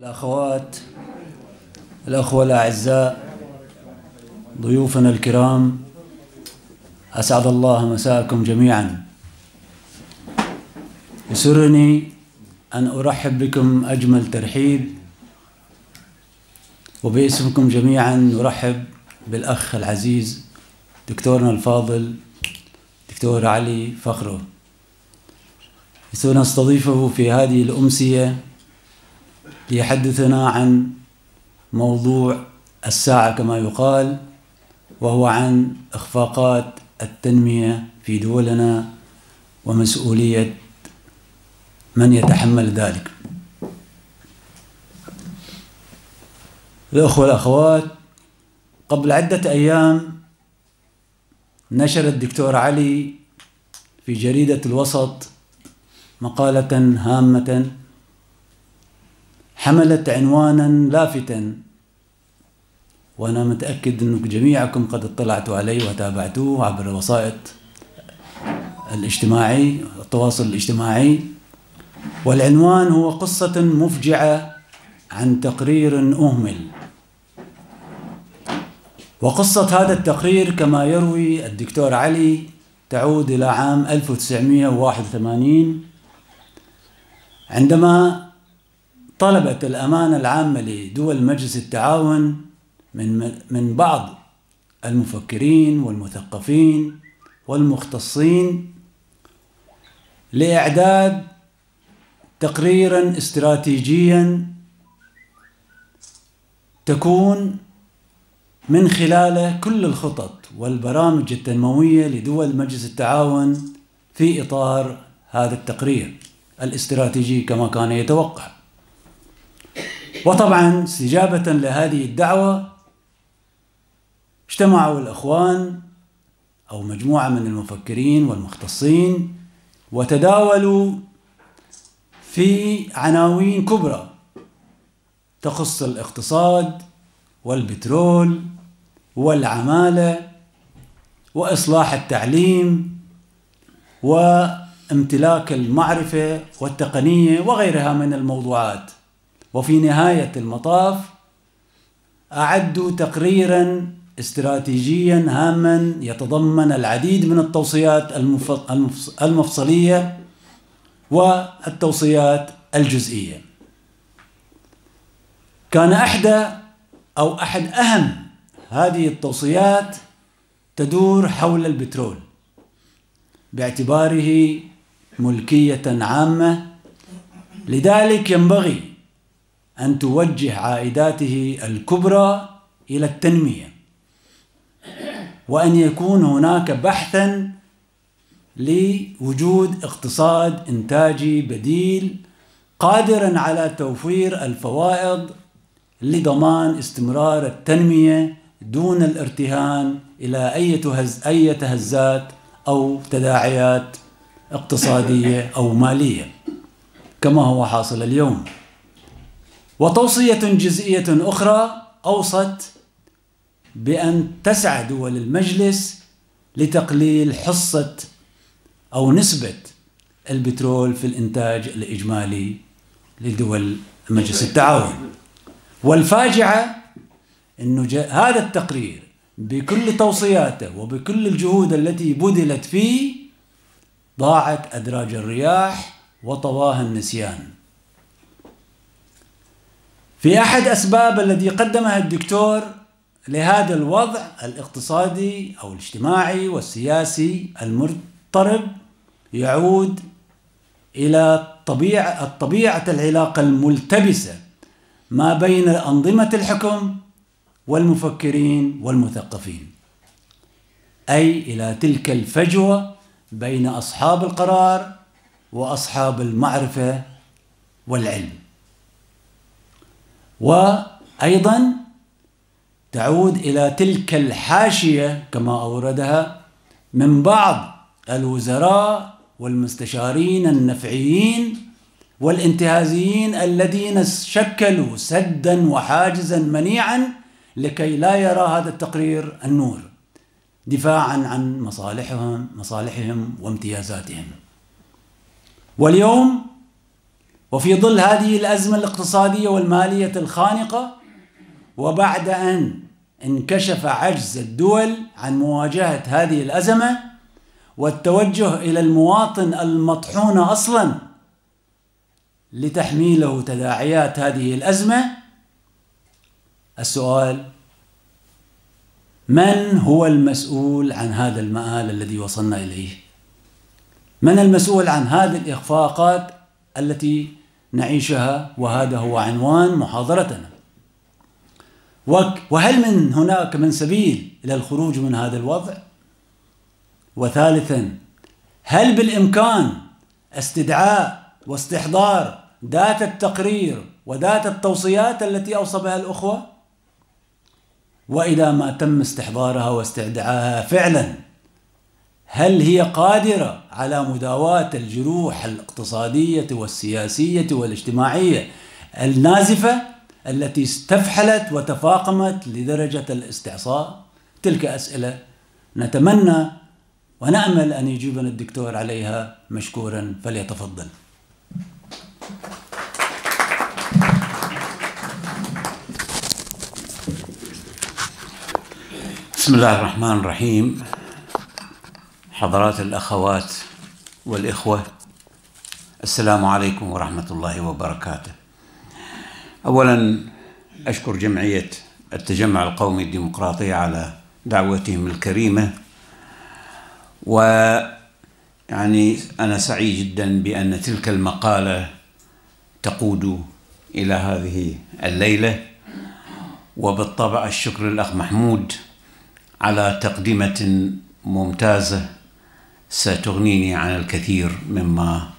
الأخوات الأخوة الأعزاء ضيوفنا الكرام أسعد الله مساءكم جميعا يسرني أن أرحب بكم أجمل ترحيب وباسمكم جميعا نرحب بالأخ العزيز دكتورنا الفاضل دكتور علي فخرو سنستضيفه نستضيفه في هذه الأمسية ليحدثنا عن موضوع الساعة كما يقال وهو عن إخفاقات التنمية في دولنا ومسؤولية من يتحمل ذلك الأخوة والأخوات قبل عدة أيام نشر الدكتور علي في جريدة الوسط مقالة هامة حملت عنوانا لافتا وأنا متأكد أنكم جميعكم قد اطلعتوا عليه وتابعتوه عبر الوسائط الاجتماعي التواصل الاجتماعي والعنوان هو قصة مفجعة عن تقرير أهمل وقصة هذا التقرير كما يروي الدكتور علي تعود إلى عام 1981 عندما طلبت الأمانة العامة لدول مجلس التعاون من من بعض المفكرين والمثقفين والمختصين لإعداد تقريرا استراتيجيا تكون من خلاله كل الخطط والبرامج التنموية لدول مجلس التعاون في إطار هذا التقرير الاستراتيجي كما كان يتوقع وطبعا استجابة لهذه الدعوة اجتمعوا الأخوان أو مجموعة من المفكرين والمختصين وتداولوا في عناوين كبرى تخص الاقتصاد والبترول والعمالة وإصلاح التعليم وامتلاك المعرفة والتقنية وغيرها من الموضوعات وفي نهاية المطاف أعدوا تقريرا استراتيجيا هاما يتضمن العديد من التوصيات المفصلية والتوصيات الجزئية كان أحدى أو أحد أهم هذه التوصيات تدور حول البترول باعتباره ملكية عامة لذلك ينبغي أن توجه عائداته الكبرى إلى التنمية وأن يكون هناك بحثا لوجود اقتصاد إنتاجي بديل قادرا على توفير الفوائض لضمان استمرار التنمية دون الارتهان إلى أي تهز أي تهزات أو تداعيات اقتصادية أو مالية كما هو حاصل اليوم وتوصية جزئية أخرى أوصت بأن تسعى دول المجلس لتقليل حصة أو نسبة البترول في الإنتاج الإجمالي لدول مجلس التعاون والفاجعة أن هذا التقرير بكل توصياته وبكل الجهود التي بذلت فيه ضاعت أدراج الرياح وطواها النسيان في أحد أسباب الذي قدمها الدكتور لهذا الوضع الاقتصادي أو الاجتماعي والسياسي المضطرب يعود إلى طبيعة طبيعة العلاقة الملتبسة ما بين أنظمة الحكم والمفكرين والمثقفين أي إلى تلك الفجوة بين أصحاب القرار وأصحاب المعرفة والعلم وأيضا تعود إلى تلك الحاشية كما أوردها من بعض الوزراء والمستشارين النفعيين والانتهازيين الذين شكلوا سدا وحاجزا منيعا لكي لا يرى هذا التقرير النور دفاعا عن مصالحهم مصالحهم وامتيازاتهم واليوم وفي ظل هذه الأزمة الاقتصادية والمالية الخانقة وبعد أن انكشف عجز الدول عن مواجهة هذه الأزمة والتوجه إلى المواطن المطحون أصلا لتحميله تداعيات هذه الأزمة السؤال من هو المسؤول عن هذا المآل الذي وصلنا إليه؟ من المسؤول عن هذه الإخفاقات التي نعيشها وهذا هو عنوان محاضرتنا وهل من هناك من سبيل إلى الخروج من هذا الوضع؟ وثالثا هل بالإمكان استدعاء واستحضار ذات التقرير وذات التوصيات التي أوصى بها الأخوة؟ وإذا ما تم استحضارها واستدعاها فعلاً هل هي قادرة على مداواة الجروح الاقتصادية والسياسية والاجتماعية النازفة التي استفحلت وتفاقمت لدرجة الاستعصاء؟ تلك أسئلة نتمنى ونأمل أن يجيبنا الدكتور عليها مشكورا فليتفضل بسم الله الرحمن الرحيم حضرات الأخوات والإخوة السلام عليكم ورحمة الله وبركاته أولا أشكر جمعية التجمع القومي الديمقراطي على دعوتهم الكريمة و يعني أنا سعيد جدا بأن تلك المقالة تقود إلى هذه الليلة وبالطبع الشكر للأخ محمود على تقدمة ممتازة ستغنيني عن الكثير مما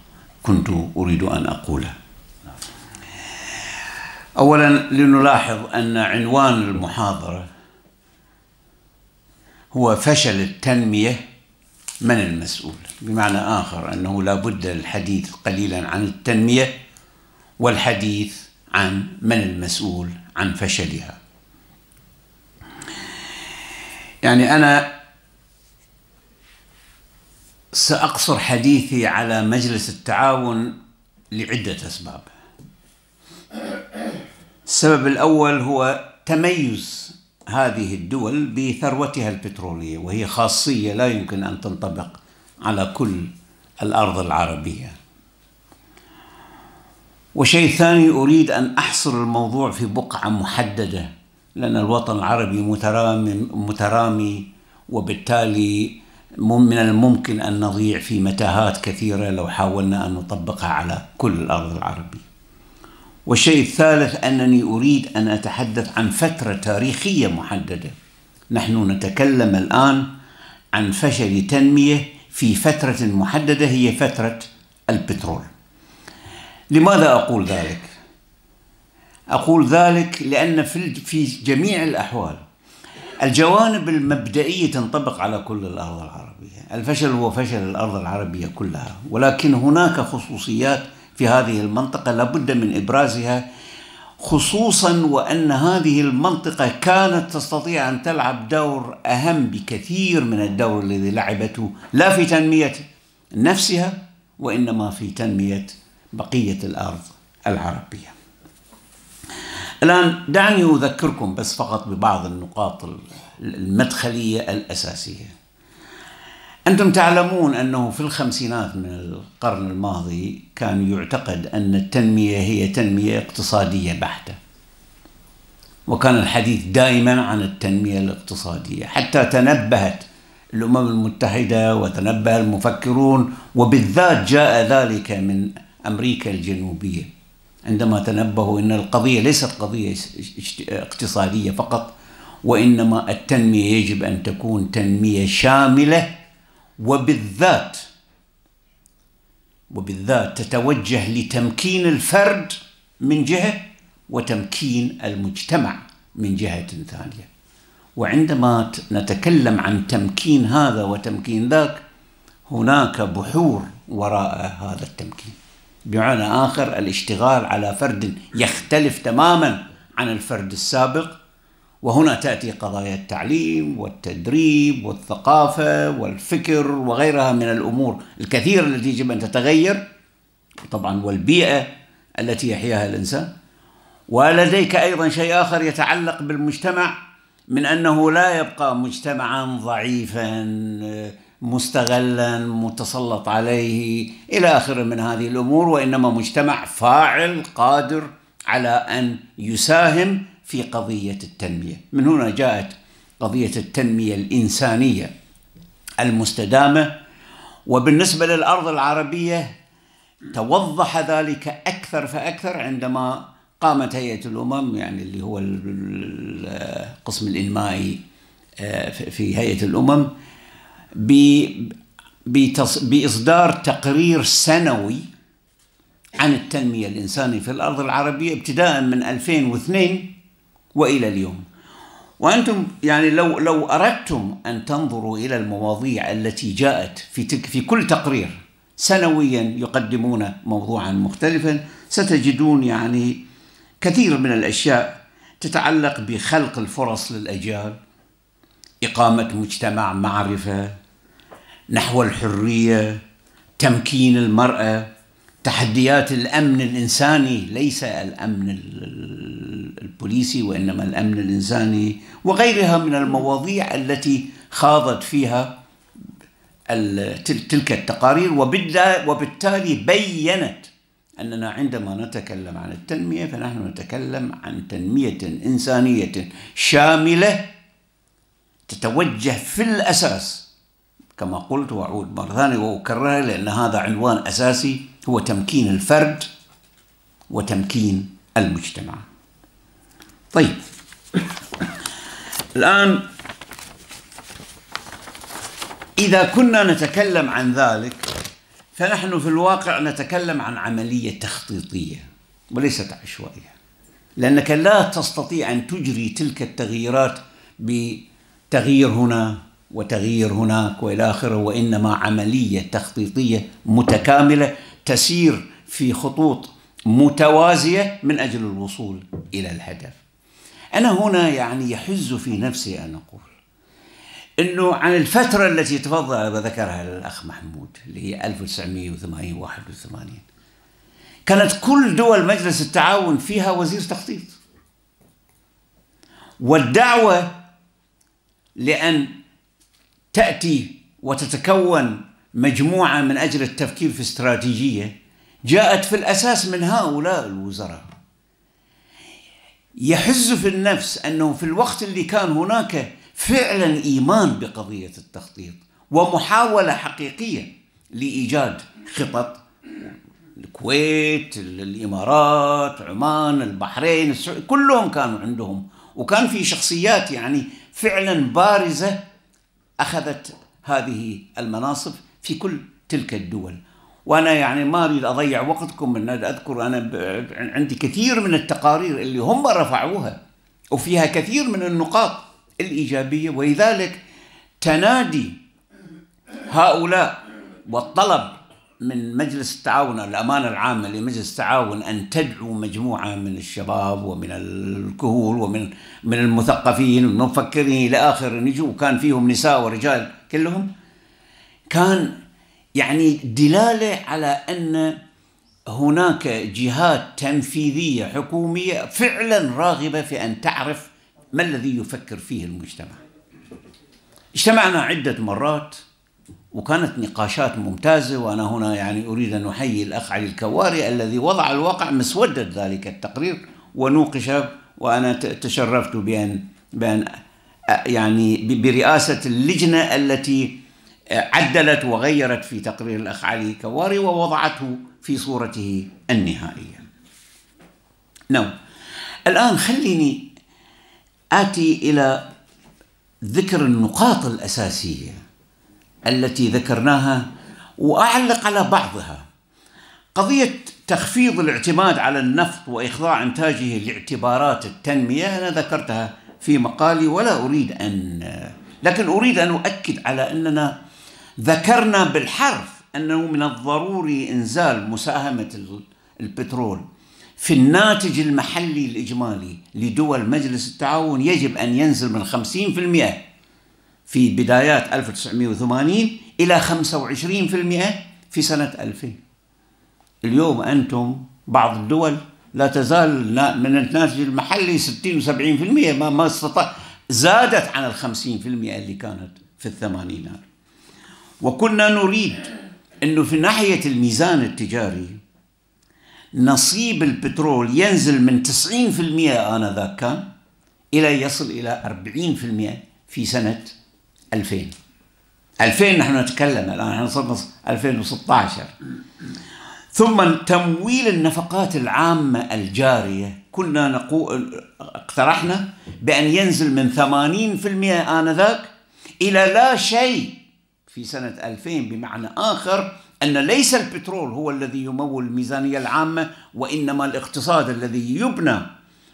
كنت أريد أن أقوله أولا لنلاحظ أن عنوان المحاضرة هو فشل التنمية من المسؤول بمعنى آخر أنه لا بد الحديث قليلا عن التنمية والحديث عن من المسؤول عن فشلها يعني أنا سأقصر حديثي على مجلس التعاون لعدة أسباب. السبب الأول هو تميز هذه الدول بثروتها البترولية وهي خاصية لا يمكن أن تنطبق على كل الأرض العربية. وشيء ثاني أريد أن أحصر الموضوع في بقعة محددة لأن الوطن العربي مترامي مترامي وبالتالي من الممكن أن نضيع في متاهات كثيرة لو حاولنا أن نطبقها على كل الأرض العربية والشيء الثالث أنني أريد أن أتحدث عن فترة تاريخية محددة نحن نتكلم الآن عن فشل تنمية في فترة محددة هي فترة البترول لماذا أقول ذلك؟ أقول ذلك لأن في جميع الأحوال الجوانب المبدئية تنطبق على كل الأرض العربية الفشل هو فشل الأرض العربية كلها ولكن هناك خصوصيات في هذه المنطقة لابد من إبرازها خصوصا وأن هذه المنطقة كانت تستطيع أن تلعب دور أهم بكثير من الدور الذي لعبته لا في تنمية نفسها وإنما في تنمية بقية الأرض العربية الآن دعني أذكركم بس فقط ببعض النقاط المدخلية الأساسية أنتم تعلمون أنه في الخمسينات من القرن الماضي كان يعتقد أن التنمية هي تنمية اقتصادية بحتة وكان الحديث دائما عن التنمية الاقتصادية حتى تنبهت الأمم المتحدة وتنبه المفكرون وبالذات جاء ذلك من أمريكا الجنوبية عندما تنبهوا ان القضيه ليست قضيه اقتصاديه فقط وانما التنميه يجب ان تكون تنميه شامله وبالذات وبالذات تتوجه لتمكين الفرد من جهه وتمكين المجتمع من جهه ثانيه وعندما نتكلم عن تمكين هذا وتمكين ذاك هناك بحور وراء هذا التمكين بمعنى آخر الاشتغال على فرد يختلف تماما عن الفرد السابق وهنا تأتي قضايا التعليم والتدريب والثقافة والفكر وغيرها من الأمور الكثيرة التي يجب أن تتغير طبعا والبيئة التي يحياها الإنسان ولديك أيضا شيء آخر يتعلق بالمجتمع من أنه لا يبقى مجتمعا ضعيفا مستغلا متسلط عليه الى اخره من هذه الامور وانما مجتمع فاعل قادر على ان يساهم في قضيه التنميه، من هنا جاءت قضيه التنميه الانسانيه المستدامه وبالنسبه للارض العربيه توضح ذلك اكثر فاكثر عندما قامت هيئه الامم يعني اللي هو القسم الانمائي آه، في هيئه الامم بإصدار تقرير سنوي عن التنمية الإنسانية في الأرض العربية ابتداء من 2002 وإلى اليوم وأنتم يعني لو لو أردتم أن تنظروا إلى المواضيع التي جاءت في تك في كل تقرير سنويا يقدمون موضوعا مختلفا ستجدون يعني كثير من الأشياء تتعلق بخلق الفرص للأجيال إقامة مجتمع معرفة نحو الحريه تمكين المراه تحديات الامن الانساني ليس الامن البوليسي وانما الامن الانساني وغيرها من المواضيع التي خاضت فيها تلك التقارير وبالتالي بينت أننا عندما نتكلم عن التنمية فنحن نتكلم عن تنمية إنسانية شاملة تتوجه في الأساس كما قلت وأعود مرة ثانية وأكررها لأن هذا عنوان أساسي هو تمكين الفرد وتمكين المجتمع طيب الآن إذا كنا نتكلم عن ذلك فنحن في الواقع نتكلم عن عملية تخطيطية وليست عشوائية لأنك لا تستطيع أن تجري تلك التغييرات بتغيير هنا وتغيير هناك والى اخره وانما عمليه تخطيطيه متكامله تسير في خطوط متوازيه من اجل الوصول الى الهدف. انا هنا يعني يحز في نفسي ان اقول انه عن الفتره التي تفضل وذكرها الاخ محمود اللي هي 1980 81 كانت كل دول مجلس التعاون فيها وزير تخطيط. والدعوه لان تأتي وتتكون مجموعة من أجل التفكير في استراتيجية جاءت في الأساس من هؤلاء الوزراء يحز في النفس أنه في الوقت اللي كان هناك فعلا إيمان بقضية التخطيط ومحاولة حقيقية لإيجاد خطط الكويت الإمارات عمان البحرين السعودية كلهم كانوا عندهم وكان في شخصيات يعني فعلا بارزة أخذت هذه المناصب في كل تلك الدول وأنا يعني ما أريد أضيع وقتكم أن أذكر أنا عندي كثير من التقارير اللي هم رفعوها وفيها كثير من النقاط الإيجابية ولذلك تنادي هؤلاء والطلب من مجلس التعاون الأمانة العامة لمجلس التعاون أن تدعو مجموعة من الشباب ومن الكهول ومن من المثقفين والمفكرين إلى آخر نجوا كان فيهم نساء ورجال كلهم كان يعني دلالة على أن هناك جهات تنفيذية حكومية فعلا راغبة في أن تعرف ما الذي يفكر فيه المجتمع اجتمعنا عدة مرات وكانت نقاشات ممتازة وأنا هنا يعني أريد أن أحيي الأخ علي الكواري الذي وضع الواقع مسودة ذلك التقرير ونوقش وأنا تشرفت بأن بأن يعني برئاسة اللجنة التي عدلت وغيرت في تقرير الأخ علي كواري ووضعته في صورته النهائية نو نعم. الآن خليني آتي إلى ذكر النقاط الأساسية التي ذكرناها واعلق على بعضها قضيه تخفيض الاعتماد على النفط واخضاع انتاجه لاعتبارات التنميه انا ذكرتها في مقالي ولا اريد ان لكن اريد ان اؤكد على اننا ذكرنا بالحرف انه من الضروري انزال مساهمه البترول في الناتج المحلي الاجمالي لدول مجلس التعاون يجب ان ينزل من 50% في بدايات 1980 إلى 25% في سنة 2000 اليوم أنتم بعض الدول لا تزال من الناتج المحلي 60 و70% ما ما استطاع زادت عن ال 50% اللي كانت في الثمانينات وكنا نريد انه في ناحيه الميزان التجاري نصيب البترول ينزل من 90% انذاك كان الى يصل الى 40% في سنه 2000 2000 نحن نتكلم الآن نحن وصلنا 2016 ثم تمويل النفقات العامة الجارية كنا نقول اقترحنا بأن ينزل من 80% آنذاك إلى لا شيء في سنة 2000 بمعنى آخر أن ليس البترول هو الذي يمول الميزانية العامة وإنما الاقتصاد الذي يبنى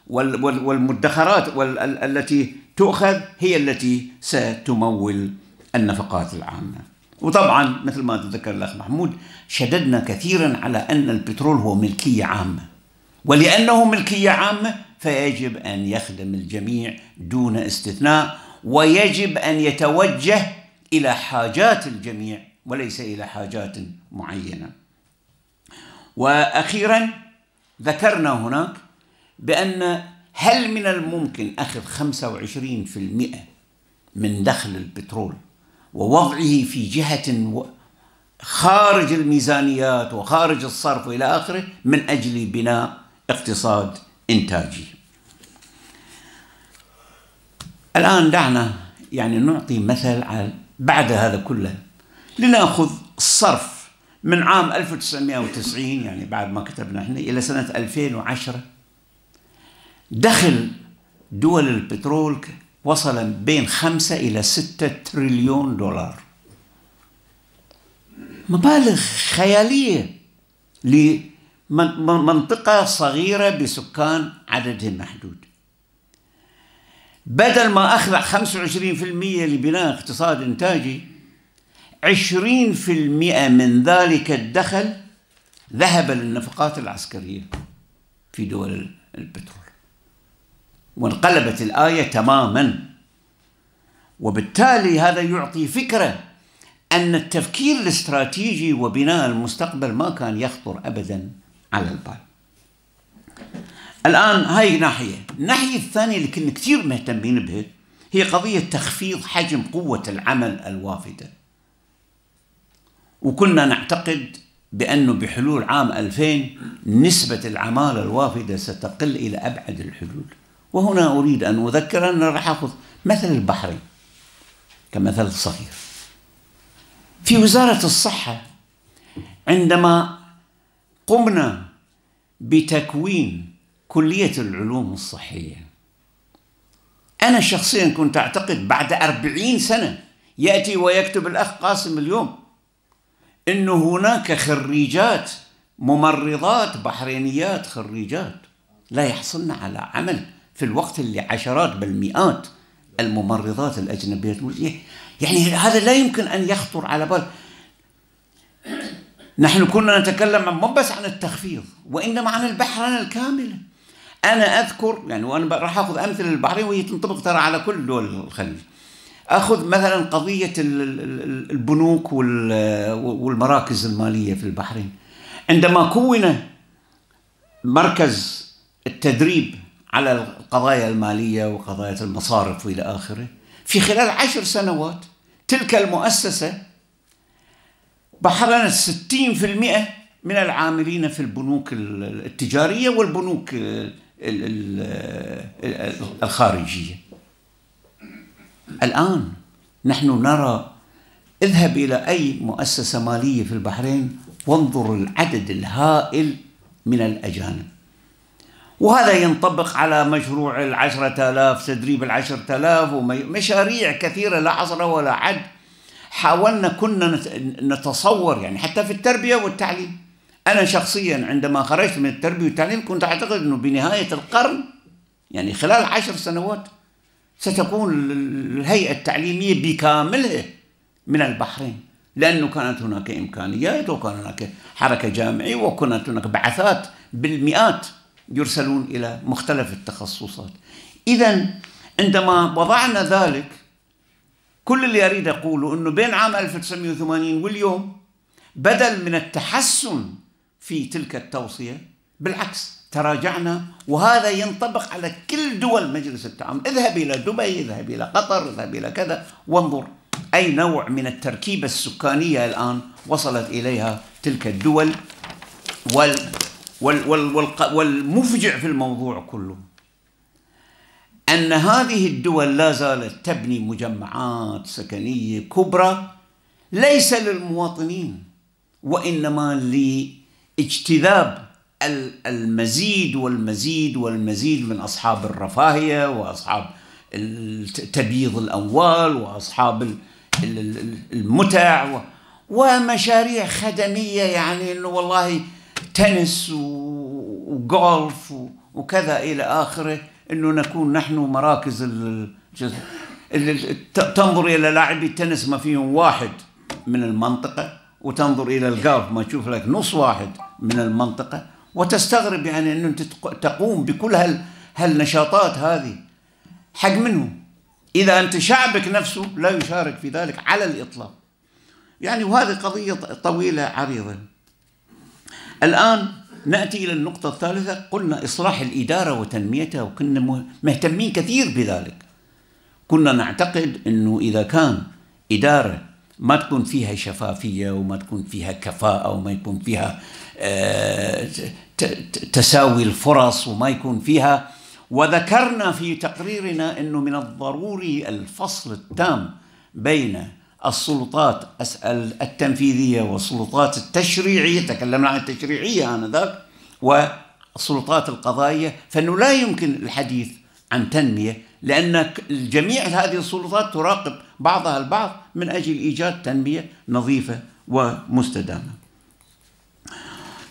والمدخرات التي تؤخذ هي التي ستمول النفقات العامة وطبعا مثل ما تذكر الأخ محمود شددنا كثيرا على أن البترول هو ملكية عامة ولأنه ملكية عامة فيجب أن يخدم الجميع دون استثناء ويجب أن يتوجه إلى حاجات الجميع وليس إلى حاجات معينة وأخيرا ذكرنا هناك بأن هل من الممكن أخذ 25% من دخل البترول ووضعه في جهة خارج الميزانيات وخارج الصرف وإلى آخره من أجل بناء اقتصاد إنتاجي الآن دعنا يعني نعطي مثل على بعد هذا كله لنأخذ الصرف من عام 1990 يعني بعد ما كتبنا احنا إلى سنة 2010 دخل دول البترول وصل بين خمسة إلى ستة تريليون دولار مبالغ خيالية لمنطقة صغيرة بسكان عددهم محدود بدل ما أخلع 25% لبناء اقتصاد إنتاجي 20% من ذلك الدخل ذهب للنفقات العسكرية في دول البترول وانقلبت الآية تماما وبالتالي هذا يعطي فكرة أن التفكير الاستراتيجي وبناء المستقبل ما كان يخطر أبدا على البال الآن هاي ناحية الناحية الثانية اللي كنا كثير مهتمين بها هي قضية تخفيض حجم قوة العمل الوافدة وكنا نعتقد بأنه بحلول عام 2000 نسبة العمالة الوافدة ستقل إلى أبعد الحلول وهنا أريد أن أذكر أن راح أخذ مثل البحرين كمثل صغير في وزارة الصحة عندما قمنا بتكوين كلية العلوم الصحية أنا شخصيا كنت أعتقد بعد أربعين سنة يأتي ويكتب الأخ قاسم اليوم أن هناك خريجات ممرضات بحرينيات خريجات لا يحصلن على عمل في الوقت اللي عشرات بل مئات الممرضات الأجنبية تقول يعني هذا لا يمكن أن يخطر على بال نحن كنا نتكلم مو بس عن التخفيض وإنما عن البحرنة الكاملة أنا أذكر يعني وأنا راح أخذ أمثلة للبحرين وهي تنطبق ترى على كل دول الخليج أخذ مثلا قضية البنوك والمراكز المالية في البحرين عندما كون مركز التدريب على القضايا المالية وقضايا المصارف وإلى آخره في خلال عشر سنوات تلك المؤسسة بحرنت 60% من العاملين في البنوك التجارية والبنوك الخارجية الآن نحن نرى اذهب إلى أي مؤسسة مالية في البحرين وانظر العدد الهائل من الأجانب وهذا ينطبق على مشروع العشرة آلاف تدريب العشرة آلاف ومشاريع كثيرة لا عصر ولا عد حاولنا كنا نتصور يعني حتى في التربية والتعليم أنا شخصيا عندما خرجت من التربية والتعليم كنت أعتقد أنه بنهاية القرن يعني خلال عشر سنوات ستكون الهيئة التعليمية بكاملها من البحرين لأنه كانت هناك إمكانيات وكان هناك حركة جامعية وكانت هناك بعثات بالمئات يرسلون إلى مختلف التخصصات إذا عندما وضعنا ذلك كل اللي أريد أقوله أنه بين عام 1980 واليوم بدل من التحسن في تلك التوصية بالعكس تراجعنا وهذا ينطبق على كل دول مجلس التعاون اذهب إلى دبي اذهب إلى قطر اذهب إلى كذا وانظر أي نوع من التركيبة السكانية الآن وصلت إليها تلك الدول وال والمفجع في الموضوع كله أن هذه الدول لا زالت تبني مجمعات سكنية كبرى ليس للمواطنين وإنما لاجتذاب المزيد والمزيد والمزيد من أصحاب الرفاهية وأصحاب تبييض الأموال وأصحاب المتع ومشاريع خدمية يعني أنه والله تنس وجولف وكذا الى اخره انه نكون نحن مراكز الجزء تنظر الى لاعبي التنس ما فيهم واحد من المنطقه وتنظر الى الجولف ما تشوف لك نص واحد من المنطقه وتستغرب يعني انه انت تقوم بكل هال هالنشاطات هذه حق منه اذا انت شعبك نفسه لا يشارك في ذلك على الاطلاق يعني وهذه قضيه طويله عريضه الآن نأتي إلى النقطة الثالثة قلنا إصلاح الإدارة وتنميتها وكنا مهتمين كثير بذلك كنا نعتقد أنه إذا كان إدارة ما تكون فيها شفافية وما تكون فيها كفاءة وما يكون فيها آه، تساوي الفرص وما يكون فيها وذكرنا في تقريرنا أنه من الضروري الفصل التام بين السلطات التنفيذية والسلطات التشريعية تكلمنا عن التشريعية آنذاك والسلطات القضائية فإنه لا يمكن الحديث عن تنمية لأن جميع هذه السلطات تراقب بعضها البعض من أجل إيجاد تنمية نظيفة ومستدامة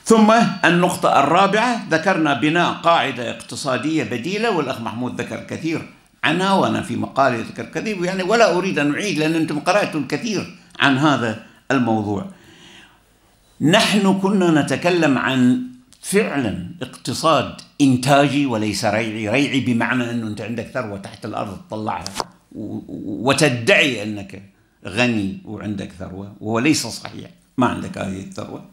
ثم النقطة الرابعة ذكرنا بناء قاعدة اقتصادية بديلة والأخ محمود ذكر كثير وأنا في مقالي يذكر كثير يعني ولا أريد أن أعيد لأن أنتم قرأتوا الكثير عن هذا الموضوع نحن كنا نتكلم عن فعلا اقتصاد انتاجي وليس ريعي، ريعي بمعنى انه انت عندك ثروه تحت الارض تطلعها وتدعي انك غني وعندك ثروه وهو ليس صحيح، ما عندك هذه الثروه.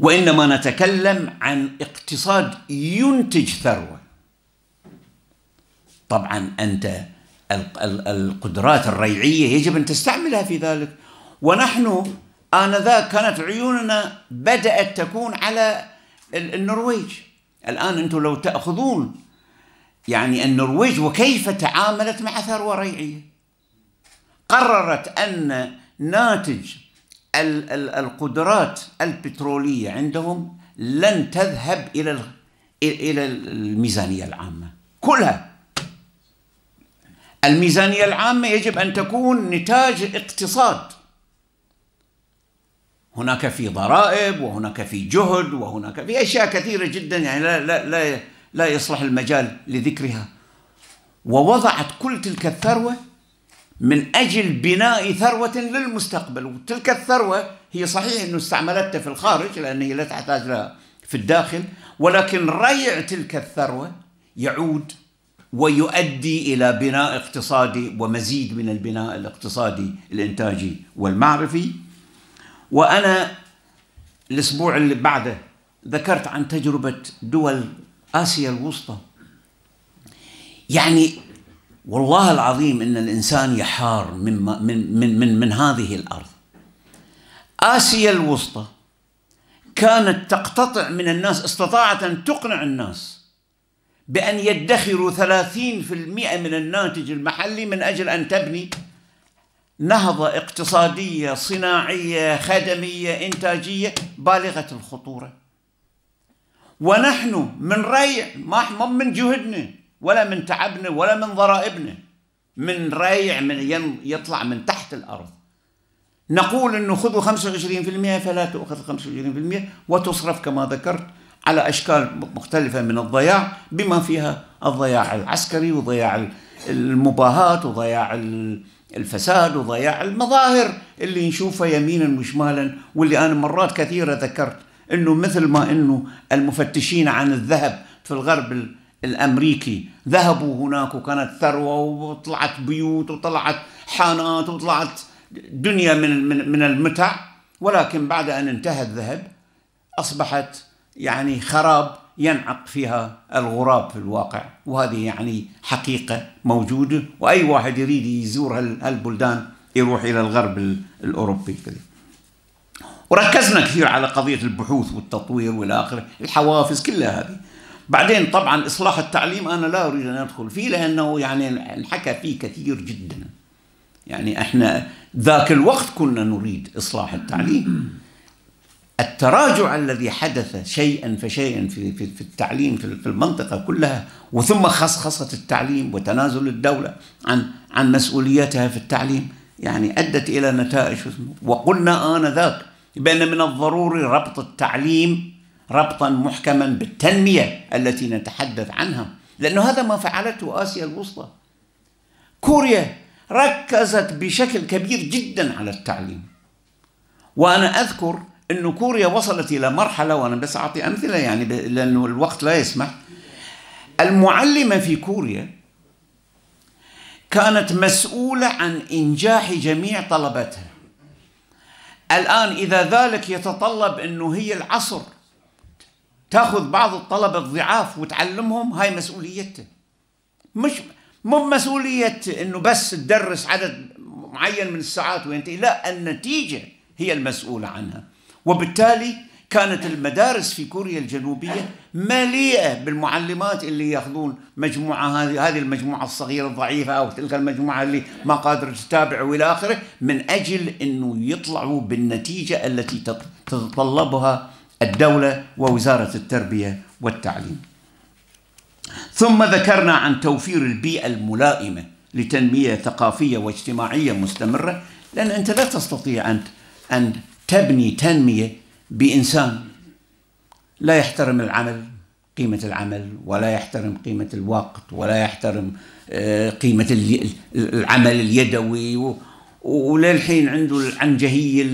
وانما نتكلم عن اقتصاد ينتج ثروه طبعا أنت القدرات الريعية يجب أن تستعملها في ذلك ونحن آنذاك كانت عيوننا بدأت تكون على النرويج الآن أنتم لو تأخذون يعني النرويج وكيف تعاملت مع ثروة ريعية قررت أن ناتج القدرات البترولية عندهم لن تذهب إلى إلى الميزانية العامة كلها الميزانية العامة يجب أن تكون نتاج اقتصاد هناك في ضرائب وهناك في جهد وهناك في أشياء كثيرة جدا يعني لا, لا, لا, لا يصلح المجال لذكرها ووضعت كل تلك الثروة من أجل بناء ثروة للمستقبل وتلك الثروة هي صحيح أنه استعملتها في الخارج لأن هي لا تحتاج لها في الداخل ولكن ريع تلك الثروة يعود ويؤدي الى بناء اقتصادي ومزيد من البناء الاقتصادي الانتاجي والمعرفي وانا الاسبوع اللي بعده ذكرت عن تجربه دول اسيا الوسطى يعني والله العظيم ان الانسان يحار من من من من, من هذه الارض اسيا الوسطى كانت تقتطع من الناس استطاعت ان تقنع الناس بأن يدخروا 30% من الناتج المحلي من أجل أن تبني نهضة اقتصادية صناعية خدمية إنتاجية بالغة الخطورة ونحن من ريع ما من جهدنا ولا من تعبنا ولا من ضرائبنا من ريع من يطلع من تحت الأرض نقول أنه خذوا 25% فلا تأخذ 25% وتصرف كما ذكرت على أشكال مختلفة من الضياع بما فيها الضياع العسكري وضياع المباهات وضياع الفساد وضياع المظاهر اللي نشوفها يمينا وشمالا واللي أنا مرات كثيرة ذكرت أنه مثل ما أنه المفتشين عن الذهب في الغرب الأمريكي ذهبوا هناك وكانت ثروة وطلعت بيوت وطلعت حانات وطلعت دنيا من من المتع ولكن بعد أن انتهى الذهب أصبحت يعني خراب ينعق فيها الغراب في الواقع وهذه يعني حقيقة موجودة وأي واحد يريد يزور هالبلدان يروح إلى الغرب الأوروبي كذا وركزنا كثير على قضية البحوث والتطوير والى اخره، الحوافز كلها هذه. بعدين طبعا اصلاح التعليم انا لا اريد ان ادخل فيه لانه يعني انحكى فيه كثير جدا. يعني احنا ذاك الوقت كنا نريد اصلاح التعليم التراجع الذي حدث شيئا فشيئا في في, في التعليم في, في المنطقه كلها وثم خصخصه التعليم وتنازل الدوله عن عن مسؤوليتها في التعليم يعني ادت الى نتائج وقلنا انذاك بان من الضروري ربط التعليم ربطا محكما بالتنميه التي نتحدث عنها لانه هذا ما فعلته اسيا الوسطى كوريا ركزت بشكل كبير جدا على التعليم وانا اذكر انه كوريا وصلت الى مرحله وانا بس اعطي امثله يعني لانه الوقت لا يسمح المعلمه في كوريا كانت مسؤوله عن انجاح جميع طلبتها الان اذا ذلك يتطلب انه هي العصر تاخذ بعض الطلبه الضعاف وتعلمهم هاي مسؤوليتها مش مو مسؤوليه انه بس تدرس عدد معين من الساعات وينتهي لا النتيجه هي المسؤوله عنها وبالتالي كانت المدارس في كوريا الجنوبية مليئة بالمعلمات اللي ياخذون مجموعة هذه هذه المجموعة الصغيرة الضعيفة أو تلك المجموعة اللي ما قادرة تتابع وإلى آخره من أجل أنه يطلعوا بالنتيجة التي تتطلبها الدولة ووزارة التربية والتعليم ثم ذكرنا عن توفير البيئة الملائمة لتنمية ثقافية واجتماعية مستمرة لأن أنت لا تستطيع أن أن تبني تنمية بإنسان لا يحترم العمل قيمة العمل ولا يحترم قيمة الوقت ولا يحترم آه، قيمة العمل اليدوي وللحين عنده العنجهية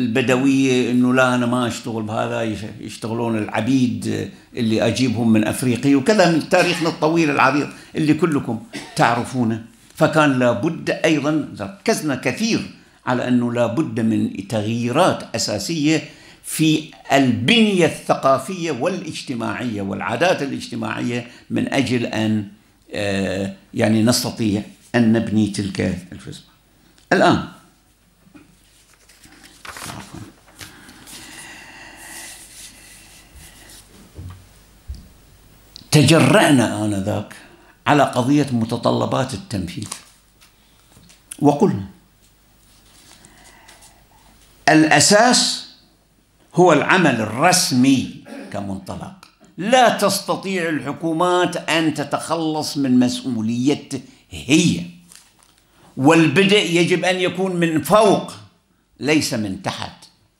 البدوية انه لا انا ما اشتغل بهذا يشتغلون العبيد اللي اجيبهم من افريقيا وكذا من تاريخنا الطويل العريض اللي كلكم تعرفونه فكان لابد ايضا ركزنا كثير على أنه لا بد من تغييرات أساسية في البنية الثقافية والاجتماعية والعادات الاجتماعية من أجل أن آه، يعني نستطيع أن نبني تلك الفزمة الآن تجرأنا آنذاك على قضية متطلبات التنفيذ وقلنا الأساس هو العمل الرسمي كمنطلق لا تستطيع الحكومات أن تتخلص من مسؤولية هي والبدء يجب أن يكون من فوق ليس من تحت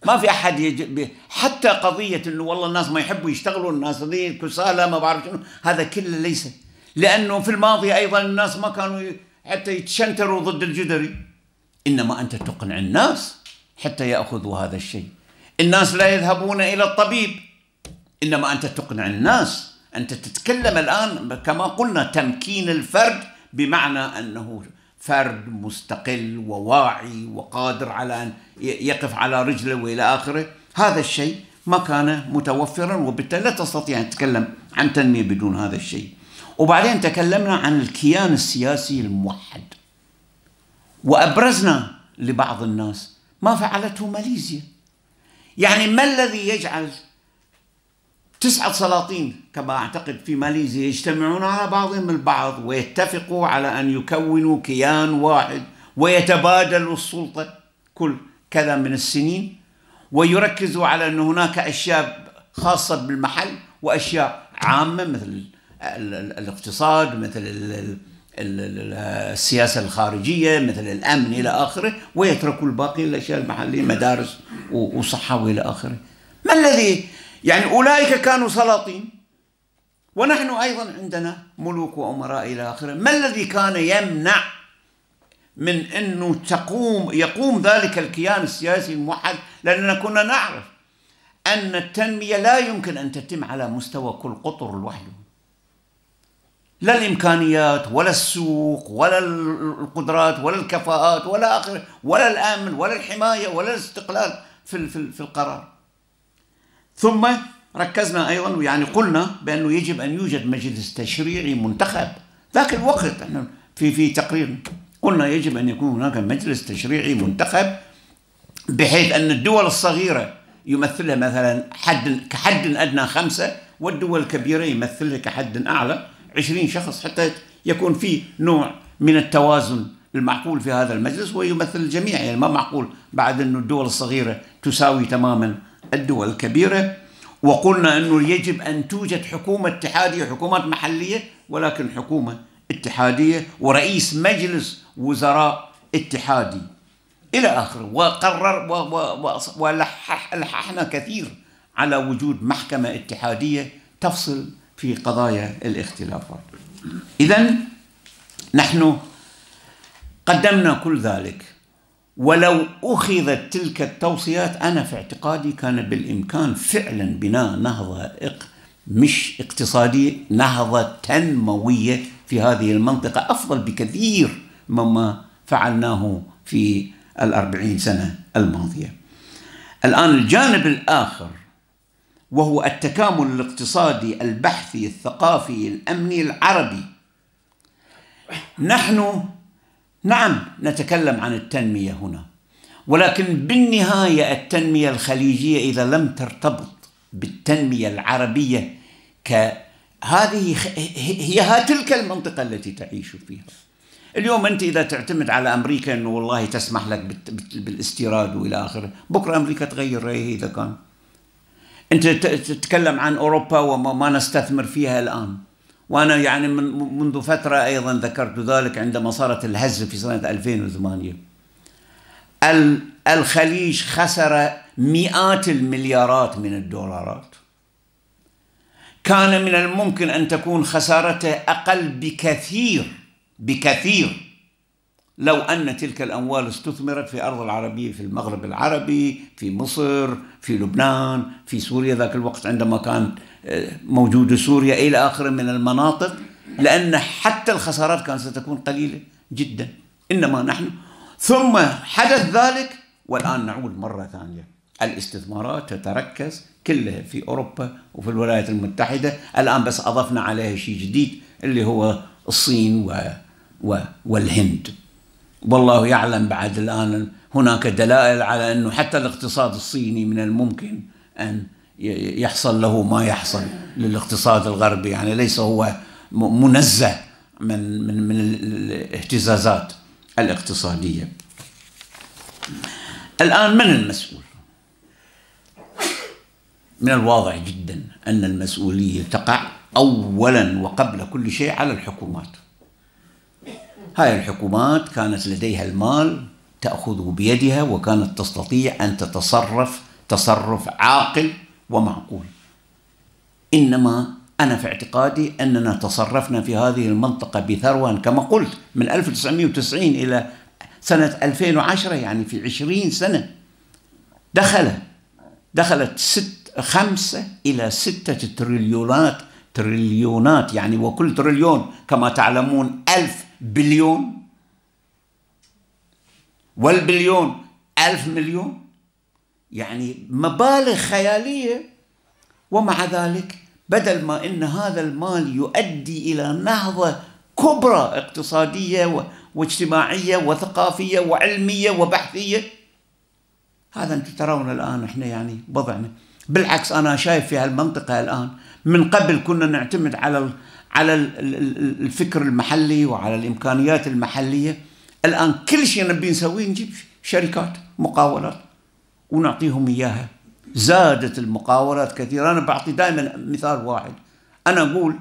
ما في أحد يجب حتى قضية أنه والله الناس ما يحبوا يشتغلوا الناس ذي كسالى ما بعرف شنو هذا كله ليس لأنه في الماضي أيضا الناس ما كانوا حتى يتشنتروا ضد الجدري إنما أنت تقنع الناس حتى ياخذوا هذا الشيء الناس لا يذهبون الى الطبيب انما انت تقنع الناس انت تتكلم الان كما قلنا تمكين الفرد بمعنى انه فرد مستقل وواعي وقادر على ان يقف على رجله والى اخره هذا الشيء ما كان متوفرا وبالتالي لا تستطيع ان تتكلم عن تنميه بدون هذا الشيء. وبعدين تكلمنا عن الكيان السياسي الموحد وابرزنا لبعض الناس ما فعلته ماليزيا يعني ما الذي يجعل تسعة سلاطين كما أعتقد في ماليزيا يجتمعون على بعضهم البعض ويتفقوا على أن يكونوا كيان واحد ويتبادلوا السلطة كل كذا من السنين ويركزوا على أن هناك أشياء خاصة بالمحل وأشياء عامة مثل الاقتصاد مثل السياسة الخارجية مثل الأمن إلى آخره ويتركوا الباقي الأشياء المحلية مدارس وصحة وإلى آخره ما الذي يعني أولئك كانوا سلاطين ونحن أيضا عندنا ملوك وأمراء إلى آخره ما الذي كان يمنع من أنه تقوم يقوم ذلك الكيان السياسي الموحد لأننا كنا نعرف أن التنمية لا يمكن أن تتم على مستوى كل قطر لوحده لا الامكانيات ولا السوق ولا القدرات ولا الكفاءات ولا اخر ولا الامن ولا الحمايه ولا الاستقلال في في القرار. ثم ركزنا ايضا يعني قلنا بانه يجب ان يوجد مجلس تشريعي منتخب ذاك الوقت احنا في في تقرير قلنا يجب ان يكون هناك مجلس تشريعي منتخب بحيث ان الدول الصغيره يمثلها مثلا حد كحد ادنى خمسه والدول الكبيره يمثلها كحد اعلى 20 شخص حتى يكون في نوع من التوازن المعقول في هذا المجلس ويمثل الجميع يعني ما معقول بعد أن الدول الصغيرة تساوي تماما الدول الكبيرة وقلنا أنه يجب أن توجد حكومة اتحادية حكومات محلية ولكن حكومة اتحادية ورئيس مجلس وزراء اتحادي إلى آخره وقرر ولححنا كثير على وجود محكمة اتحادية تفصل في قضايا الاختلافات إذا نحن قدمنا كل ذلك ولو أخذت تلك التوصيات أنا في اعتقادي كان بالإمكان فعلا بناء نهضة مش اقتصادية نهضة تنموية في هذه المنطقة أفضل بكثير مما فعلناه في الأربعين سنة الماضية الآن الجانب الآخر وهو التكامل الاقتصادي البحثي الثقافي الامني العربي نحن نعم نتكلم عن التنميه هنا ولكن بالنهايه التنميه الخليجيه اذا لم ترتبط بالتنميه العربيه كهذه هي ها تلك المنطقه التي تعيش فيها اليوم انت اذا تعتمد على امريكا انه والله تسمح لك بالاستيراد والى اخره بكره امريكا تغير رايها اذا كان انت تتكلم عن اوروبا وما نستثمر فيها الان وانا يعني من منذ فتره ايضا ذكرت ذلك عندما صارت الهزه في سنه 2008 الخليج خسر مئات المليارات من الدولارات كان من الممكن ان تكون خسارته اقل بكثير بكثير لو أن تلك الأموال استثمرت في أرض العربية في المغرب العربي في مصر في لبنان في سوريا ذاك الوقت عندما كان آه، موجود سوريا إلى آخره من المناطق لأن حتى الخسارات كانت ستكون قليلة جدا إنما نحن ثم حدث ذلك والآن نعود مرة ثانية الاستثمارات تتركز كلها في أوروبا وفي الولايات المتحدة الآن بس أضفنا عليها شيء جديد اللي هو الصين و... و... والهند والله يعلم بعد الآن هناك دلائل على أنه حتى الاقتصاد الصيني من الممكن أن يحصل له ما يحصل للاقتصاد الغربي يعني ليس هو منزه من من من الاهتزازات الاقتصاديه. الان من المسؤول؟ من الواضح جدا ان المسؤوليه تقع اولا وقبل كل شيء على الحكومات. هاي الحكومات كانت لديها المال تأخذه بيدها وكانت تستطيع أن تتصرف تصرف عاقل ومعقول إنما أنا في اعتقادي أننا تصرفنا في هذه المنطقة بثروة كما قلت من 1990 إلى سنة 2010 يعني في 20 سنة دخل دخلت ست خمسة إلى ستة تريليونات تريليونات يعني وكل تريليون كما تعلمون ألف بليون والبليون ألف مليون يعني مبالغ خيالية ومع ذلك بدل ما أن هذا المال يؤدي إلى نهضة كبرى اقتصادية واجتماعية وثقافية وعلمية وبحثية هذا أنتم ترون الآن إحنا يعني وضعنا بالعكس أنا شايف في هالمنطقة الآن من قبل كنا نعتمد على على الفكر المحلي وعلى الامكانيات المحليه الان كل شيء نبي نسويه نجيب شركات مقاولات ونعطيهم اياها زادت المقاولات كثيرا انا بعطي دائما مثال واحد انا اقول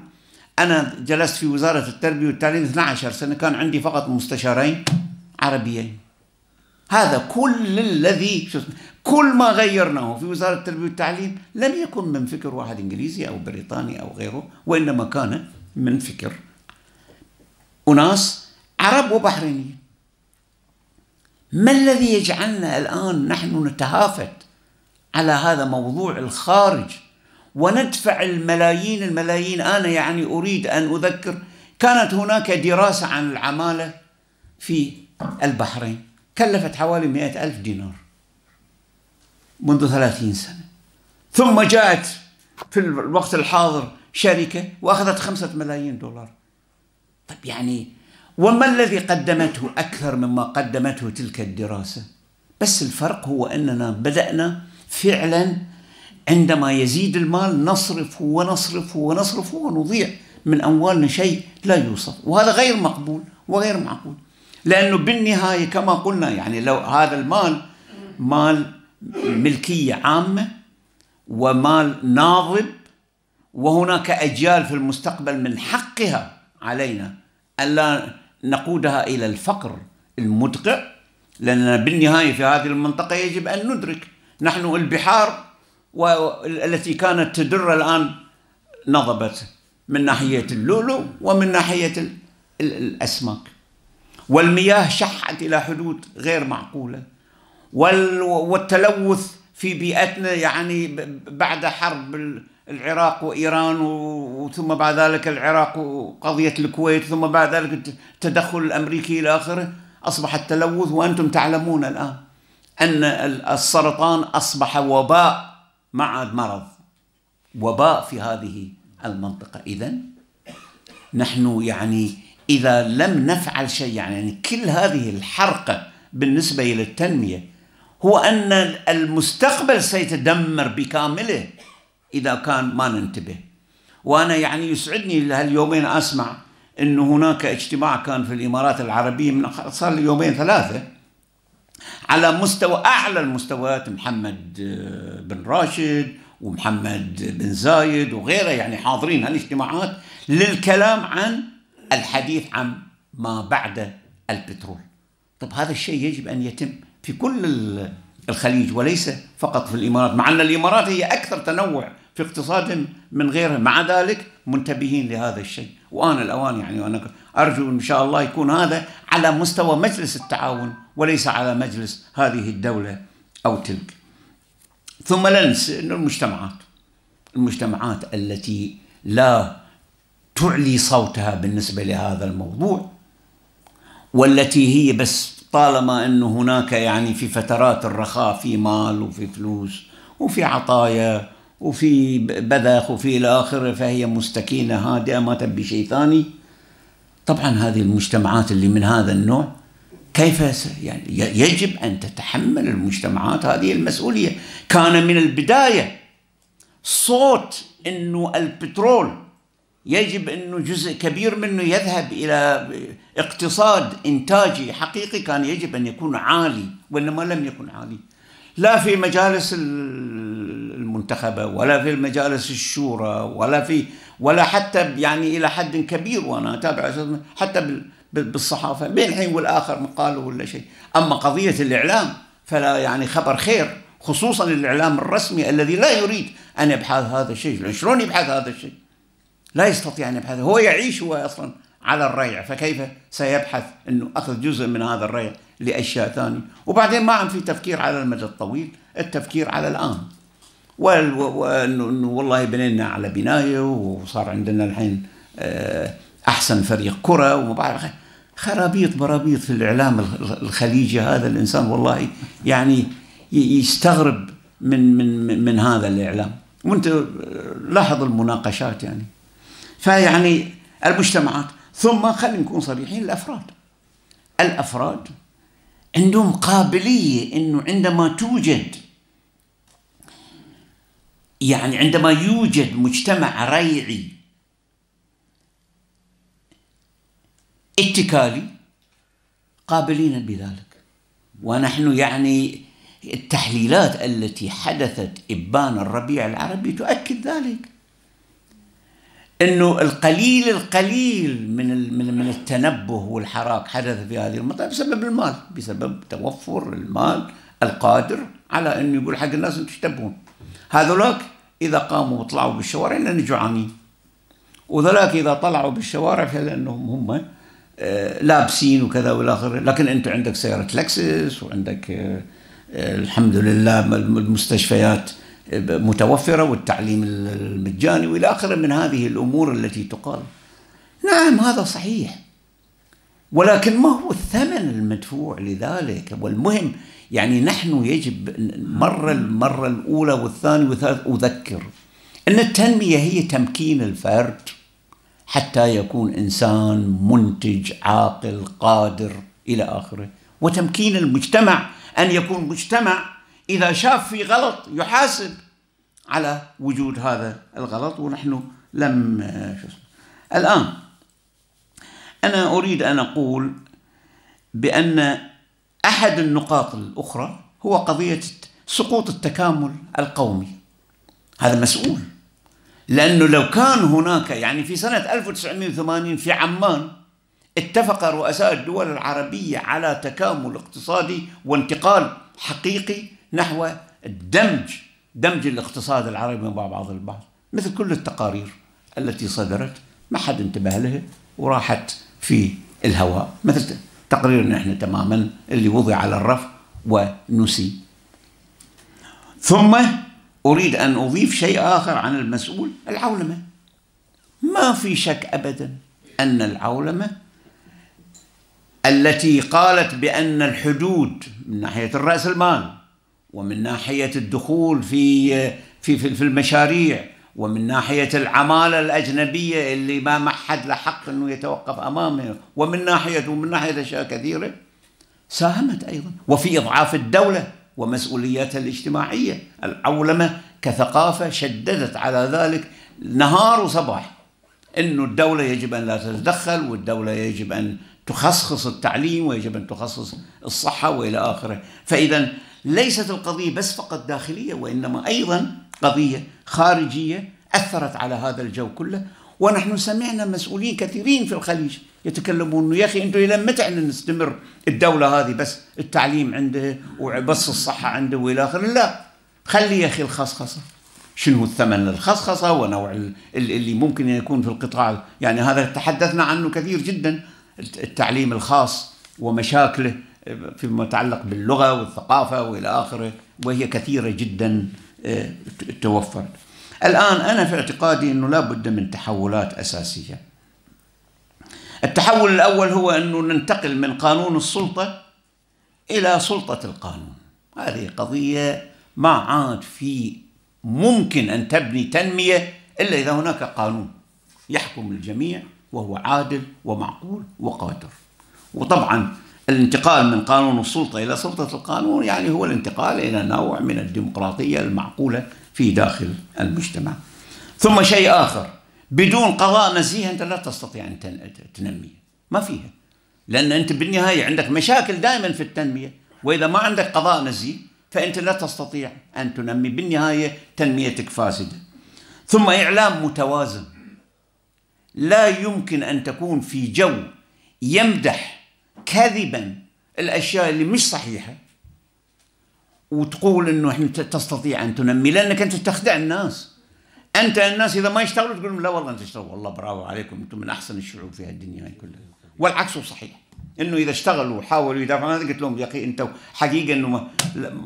انا جلست في وزاره التربيه والتعليم 12 سنه كان عندي فقط مستشارين عربيين هذا كل الذي كل ما غيرناه في وزاره التربيه والتعليم لم يكن من فكر واحد انجليزي او بريطاني او غيره وانما كان من فكر أناس عرب وبحرينيين ما الذي يجعلنا الآن نحن نتهافت على هذا موضوع الخارج وندفع الملايين الملايين أنا يعني أريد أن أذكر كانت هناك دراسة عن العمالة في البحرين كلفت حوالي مئة ألف دينار منذ ثلاثين سنة ثم جاءت في الوقت الحاضر شركة وأخذت خمسة ملايين دولار طيب يعني وما الذي قدمته أكثر مما قدمته تلك الدراسة بس الفرق هو أننا بدأنا فعلا عندما يزيد المال نصرف ونصرف ونصرف ونضيع من أموالنا شيء لا يوصف وهذا غير مقبول وغير معقول لأنه بالنهاية كما قلنا يعني لو هذا المال مال ملكية عامة ومال ناضب وهناك أجيال في المستقبل من حقها علينا ألا نقودها إلى الفقر المدقع لأننا بالنهاية في هذه المنطقة يجب أن ندرك نحن البحار التي كانت تدر الآن نضبت من ناحية اللؤلؤ ومن ناحية الأسماك والمياه شحت إلى حدود غير معقولة والتلوث في بيئتنا يعني بعد حرب العراق وإيران وثم بعد ذلك العراق وقضية الكويت ثم بعد ذلك التدخل الأمريكي إلى آخره أصبح التلوث وأنتم تعلمون الآن أن السرطان أصبح وباء ما عاد مرض وباء في هذه المنطقة إذا نحن يعني إذا لم نفعل شيء يعني, يعني كل هذه الحرقة بالنسبة إلى التنمية هو أن المستقبل سيتدمر بكامله إذا كان ما ننتبه وأنا يعني يسعدني لهاليومين أسمع أنه هناك اجتماع كان في الإمارات العربية من صار لي يومين ثلاثة على مستوى أعلى المستويات محمد آه، بن راشد ومحمد بن زايد وغيره يعني حاضرين هالاجتماعات للكلام عن الحديث عن ما بعد البترول طب هذا الشيء يجب أن يتم في كل الخليج وليس فقط في الامارات مع ان الامارات هي اكثر تنوع في اقتصاد من غيرها مع ذلك منتبهين لهذا الشيء وانا الاوان يعني وانا ارجو ان شاء الله يكون هذا على مستوى مجلس التعاون وليس على مجلس هذه الدوله او تلك ثم لا ننسى انه المجتمعات المجتمعات التي لا تعلي صوتها بالنسبه لهذا الموضوع والتي هي بس طالما انه هناك يعني في فترات الرخاء في مال وفي فلوس وفي عطايا وفي بذخ وفي الى اخره فهي مستكينه هادئه ما تبي شيء ثاني طبعا هذه المجتمعات اللي من هذا النوع كيف يعني يجب ان تتحمل المجتمعات هذه المسؤوليه كان من البدايه صوت انه البترول يجب أنه جزء كبير منه يذهب إلى اقتصاد إنتاجي حقيقي كان يجب أن يكون عالي وإنما لم يكن عالي لا في مجالس المنتخبة ولا في مجالس الشورى ولا في ولا حتى يعني إلى حد كبير وأنا أتابع حتى بالصحافة بين حين والآخر مقاله ولا شيء أما قضية الإعلام فلا يعني خبر خير خصوصا الإعلام الرسمي الذي لا يريد أن يبحث هذا الشيء شلون يبحث هذا الشيء لا يستطيع أن يبحث هو يعيش هو أصلا على الريع فكيف سيبحث أنه أخذ جزء من هذا الريع لأشياء ثانية وبعدين ما عم في تفكير على المدى الطويل التفكير على الآن وانه والله بنينا على بنايه وصار عندنا الحين آه، احسن فريق كره وما بعرف خرابيط برابيط في الاعلام الخليجي هذا الانسان والله يعني يستغرب من من من هذا الاعلام وانت آه، لاحظ المناقشات يعني فيعني المجتمعات ثم خلينا نكون صريحين الافراد الافراد عندهم قابليه انه عندما توجد يعني عندما يوجد مجتمع ريعي اتكالي قابلين بذلك ونحن يعني التحليلات التي حدثت ابان الربيع العربي تؤكد ذلك انه القليل القليل من من من التنبه والحراك حدث في هذه المنطقه بسبب المال، بسبب توفر المال القادر على انه يقول حق الناس انتم تشتبهون. هذولاك اذا قاموا وطلعوا بالشوارع لان جوعانين. وذولاك اذا طلعوا بالشوارع فلانهم هم آه، لابسين وكذا والى اخره، لكن انت عندك سياره لكسس وعندك آه، آه، الحمد لله المستشفيات متوفرة والتعليم المجاني وإلى آخره من هذه الأمور التي تقال نعم هذا صحيح ولكن ما هو الثمن المدفوع لذلك والمهم يعني نحن يجب مرة المرة الأولى والثانية والثالثة أذكر أن التنمية هي تمكين الفرد حتى يكون إنسان منتج عاقل قادر إلى آخره وتمكين المجتمع أن يكون مجتمع إذا شاف في غلط يحاسب على وجود هذا الغلط ونحن لم شو اسمه الآن أنا أريد أن أقول بأن أحد النقاط الأخرى هو قضية سقوط التكامل القومي هذا مسؤول لأنه لو كان هناك يعني في سنة 1980 في عمان اتفق رؤساء الدول العربية على تكامل اقتصادي وانتقال حقيقي نحو الدمج دمج الاقتصاد العربي مع بعض البعض مثل كل التقارير التي صدرت ما حد انتبه لها وراحت في الهواء مثل تقريرنا احنا تماما اللي وضع على الرف ونسي ثم اريد ان اضيف شيء اخر عن المسؤول العولمه ما في شك ابدا ان العولمه التي قالت بان الحدود من ناحيه الراس المال ومن ناحيه الدخول في في في, في المشاريع ومن ناحيه العماله الاجنبيه اللي ما ما حد له حق انه يتوقف امامه ومن ناحيه ومن ناحيه اشياء كثيره ساهمت ايضا وفي اضعاف الدوله ومسؤولياتها الاجتماعيه العولمه كثقافه شددت على ذلك نهار وصباح انه الدوله يجب ان لا تتدخل والدوله يجب ان تخصص التعليم ويجب ان تخصص الصحه والى اخره فاذا ليست القضية بس فقط داخلية وإنما أيضا قضية خارجية أثرت على هذا الجو كله ونحن سمعنا مسؤولين كثيرين في الخليج يتكلمون انه يا اخي انتم الى متى احنا نستمر الدوله هذه بس التعليم عنده وبس الصحه عنده والى اخره لا خلي يا اخي الخصخصه شنو الثمن للخصخصه ونوع اللي ممكن يكون في القطاع يعني هذا تحدثنا عنه كثير جدا التعليم الخاص ومشاكله فيما يتعلق باللغة والثقافة وإلى آخره وهي كثيرة جدا آه، توفرت الآن أنا في اعتقادي أنه لا بد من تحولات أساسية التحول الأول هو أنه ننتقل من قانون السلطة إلى سلطة القانون هذه قضية ما عاد في ممكن أن تبني تنمية إلا إذا هناك قانون يحكم الجميع وهو عادل ومعقول وقادر وطبعا الانتقال من قانون السلطة إلى سلطة القانون يعني هو الانتقال إلى نوع من الديمقراطية المعقولة في داخل المجتمع ثم شيء آخر بدون قضاء نزيه أنت لا تستطيع أن تنمي ما فيها لأن أنت بالنهاية عندك مشاكل دائما في التنمية وإذا ما عندك قضاء نزيه فأنت لا تستطيع أن تنمي بالنهاية تنميتك فاسدة ثم إعلام متوازن لا يمكن أن تكون في جو يمدح كذبا الاشياء اللي مش صحيحه وتقول انه احنا تستطيع ان تنمي لانك انت تخدع الناس انت الناس اذا ما يشتغلوا تقول لهم لا والله انت اشتغلوا والله برافو عليكم انتم من احسن الشعوب في هالدنيا هاي كلها والعكس صحيح انه اذا اشتغلوا وحاولوا يدافعوا عن قلت لهم يا اخي انتم حقيقه انه ما,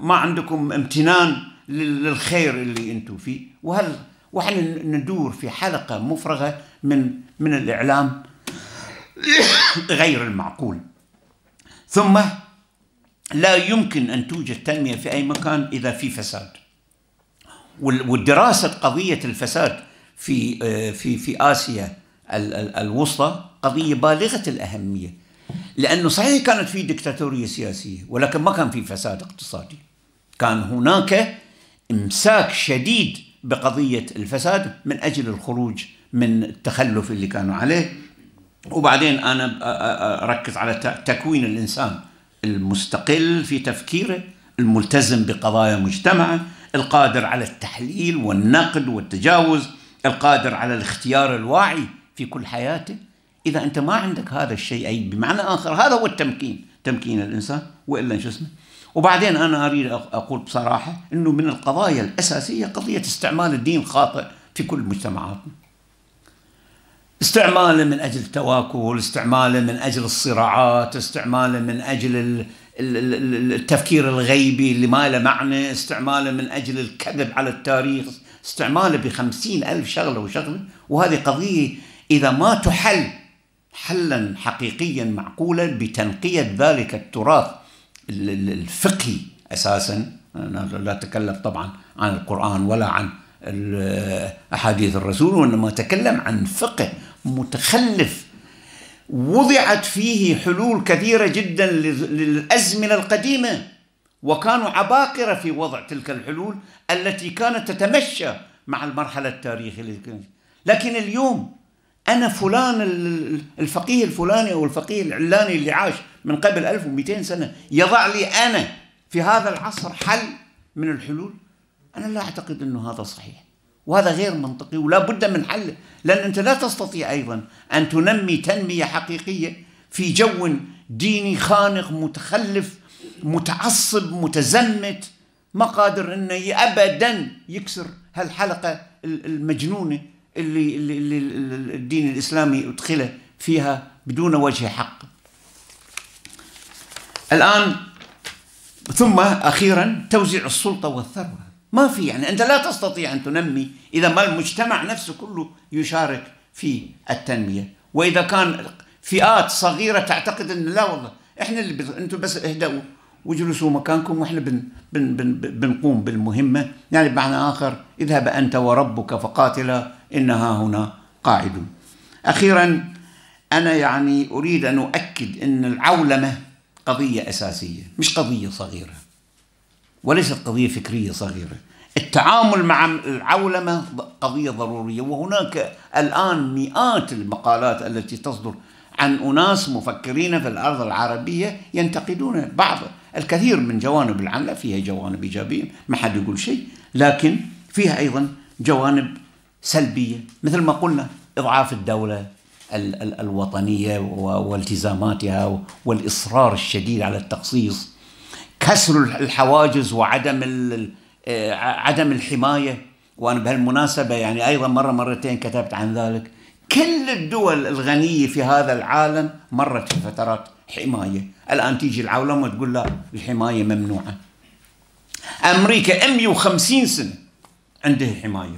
ما عندكم امتنان للخير اللي انتم فيه وهل واحنا ندور في حلقه مفرغه من من الاعلام غير المعقول ثم لا يمكن أن توجد تنمية في أي مكان إذا في فساد ودراسة قضية الفساد في آه، في في آسيا الوسطى قضية بالغة الأهمية لأنه صحيح كانت في دكتاتورية سياسية ولكن ما كان في فساد اقتصادي كان هناك امساك شديد بقضية الفساد من أجل الخروج من التخلف اللي كانوا عليه وبعدين انا اركز على تكوين الانسان المستقل في تفكيره الملتزم بقضايا مجتمعه القادر على التحليل والنقد والتجاوز القادر على الاختيار الواعي في كل حياته اذا انت ما عندك هذا الشيء اي بمعنى اخر هذا هو التمكين تمكين الانسان والا شو اسمه وبعدين انا اريد اقول بصراحه انه من القضايا الاساسيه قضيه استعمال الدين خاطئ في كل مجتمعاتنا استعمالا من أجل التواكل استعمالا من أجل الصراعات استعمالا من أجل التفكير الغيبي اللي ما له معنى استعمالا من أجل الكذب على التاريخ استعماله بخمسين ألف شغلة وشغلة وهذه قضية إذا ما تحل حلا حقيقيا معقولا بتنقية ذلك التراث الفقهي أساسا لا أتكلم طبعا عن القرآن ولا عن أحاديث الرسول وإنما أتكلم عن فقه متخلف وضعت فيه حلول كثيره جدا للازمنه القديمه وكانوا عباقره في وضع تلك الحلول التي كانت تتمشى مع المرحله التاريخيه لكن اليوم انا فلان الفقيه الفلاني او الفقيه العلاني اللي عاش من قبل 1200 سنه يضع لي انا في هذا العصر حل من الحلول انا لا اعتقد انه هذا صحيح وهذا غير منطقي ولا بد من حله لأن أنت لا تستطيع أيضا أن تنمي تنمية حقيقية في جو ديني خانق متخلف متعصب متزمت ما قادر أنه أبدا يكسر هالحلقة المجنونة اللي, اللي الدين الإسلامي أدخله فيها بدون وجه حق الآن ثم أخيرا توزيع السلطة والثروة ما في يعني انت لا تستطيع ان تنمي اذا ما المجتمع نفسه كله يشارك في التنميه واذا كان فئات صغيره تعتقد ان لا والله احنا اللي بز... انتم بس اهدوا واجلسوا مكانكم واحنا بن... بن... بن... بنقوم بالمهمه يعني بمعنى اخر اذهب انت وربك فقاتلا انها هنا قاعد اخيرا انا يعني اريد ان اؤكد ان العولمه قضيه اساسيه مش قضيه صغيره وليست قضية فكرية صغيرة التعامل مع العولمة قضية ضرورية وهناك الآن مئات المقالات التي تصدر عن أناس مفكرين في الأرض العربية ينتقدون بعض الكثير من جوانب العملة فيها جوانب إيجابية ما حد يقول شيء لكن فيها أيضا جوانب سلبية مثل ما قلنا إضعاف الدولة الوطنية والتزاماتها والإصرار الشديد على التخصيص كسر الحواجز وعدم آه، عدم الحمايه وانا بهالمناسبه يعني ايضا مره مرتين كتبت عن ذلك كل الدول الغنيه في هذا العالم مرت في فترات حمايه الان تيجي العولمه وتقول لا الحمايه ممنوعه امريكا 150 سنه عندها حمايه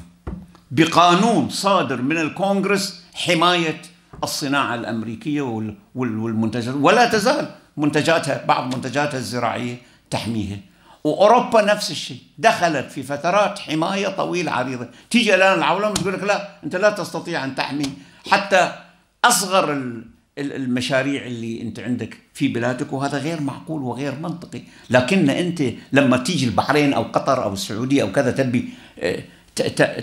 بقانون صادر من الكونغرس حمايه الصناعه الامريكيه والمنتجات ولا تزال منتجاتها بعض منتجاتها الزراعيه تحميها واوروبا نفس الشيء دخلت في فترات حمايه طويله عريضه تيجي الان العولمه تقول لك لا انت لا تستطيع ان تحمي حتى اصغر المشاريع اللي انت عندك في بلادك وهذا غير معقول وغير منطقي لكن انت لما تيجي البحرين او قطر او السعوديه او كذا تبي آه،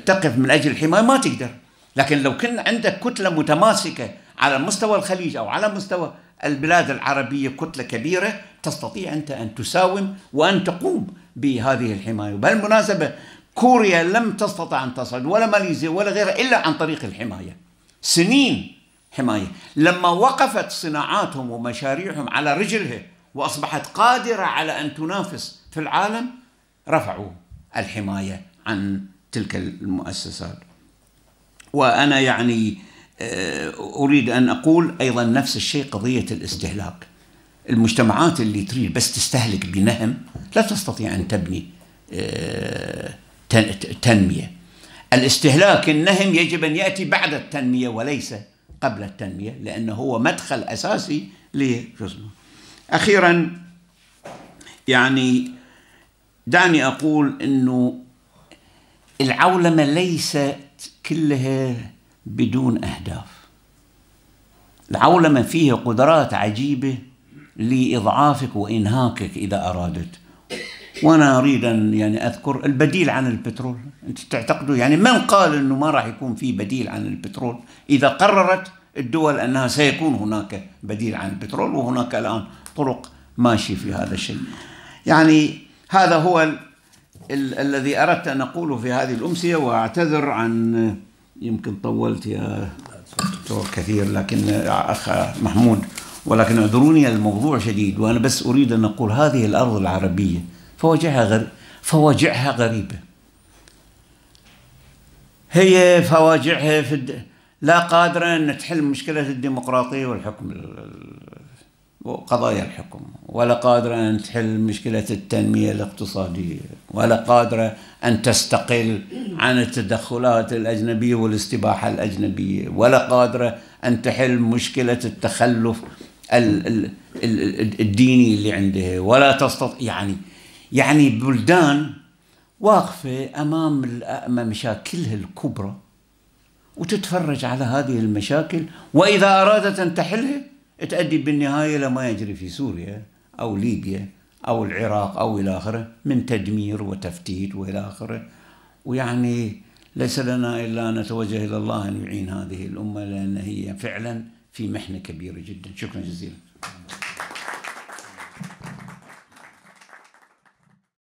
تقف من اجل الحمايه ما تقدر لكن لو كنا عندك كتله متماسكه على مستوى الخليج او على مستوى البلاد العربيه كتله كبيره تستطيع أنت أن تساوم وأن تقوم بهذه الحماية وبالمناسبة كوريا لم تستطع أن تصل ولا ماليزيا ولا غيرها إلا عن طريق الحماية سنين حماية لما وقفت صناعاتهم ومشاريعهم على رجلها وأصبحت قادرة على أن تنافس في العالم رفعوا الحماية عن تلك المؤسسات وأنا يعني آه، أريد أن أقول أيضا نفس الشيء قضية الاستهلاك المجتمعات اللي تريد بس تستهلك بنهم لا تستطيع أن تبني آه، تنمية الاستهلاك النهم يجب أن يأتي بعد التنمية وليس قبل التنمية لأنه هو مدخل أساسي لجزمه أخيرا يعني دعني أقول أنه العولمة ليست كلها بدون أهداف العولمة فيها قدرات عجيبة لإضعافك وإنهاكك إذا أرادت وأنا أريد أن يعني أذكر البديل عن البترول أنت تعتقدوا يعني من قال أنه ما راح يكون في بديل عن البترول إذا قررت الدول أنها سيكون هناك بديل عن البترول وهناك الآن طرق ماشي في هذا الشيء يعني هذا هو ال ال الذي أردت أن أقوله في هذه الأمسية وأعتذر عن يمكن طولت يا دكتور كثير لكن أخ محمود ولكن اعذروني الموضوع شديد وأنا بس أريد أن أقول هذه الأرض العربية فواجعها غريب فواجعها غريبة هي فواجعها في الد... لا قادرة أن تحل مشكلة الديمقراطية والحكم وقضايا الحكم ولا قادرة أن تحل مشكلة التنمية الاقتصادية ولا قادرة أن تستقل عن التدخلات الأجنبية والاستباحة الأجنبية ولا قادرة أن تحل مشكلة التخلف الديني اللي عنده ولا تستطيع يعني يعني بلدان واقفة أمام مشاكلها الكبرى وتتفرج على هذه المشاكل وإذا أرادت أن تحلها تؤدي بالنهاية لما يجري في سوريا أو ليبيا أو العراق أو إلى آخره من تدمير وتفتيت وإلى آخره ويعني ليس لنا إلا أن نتوجه إلى الله أن يعين هذه الأمة لأن هي فعلا في محنة كبيرة جدا شكرا جزيلا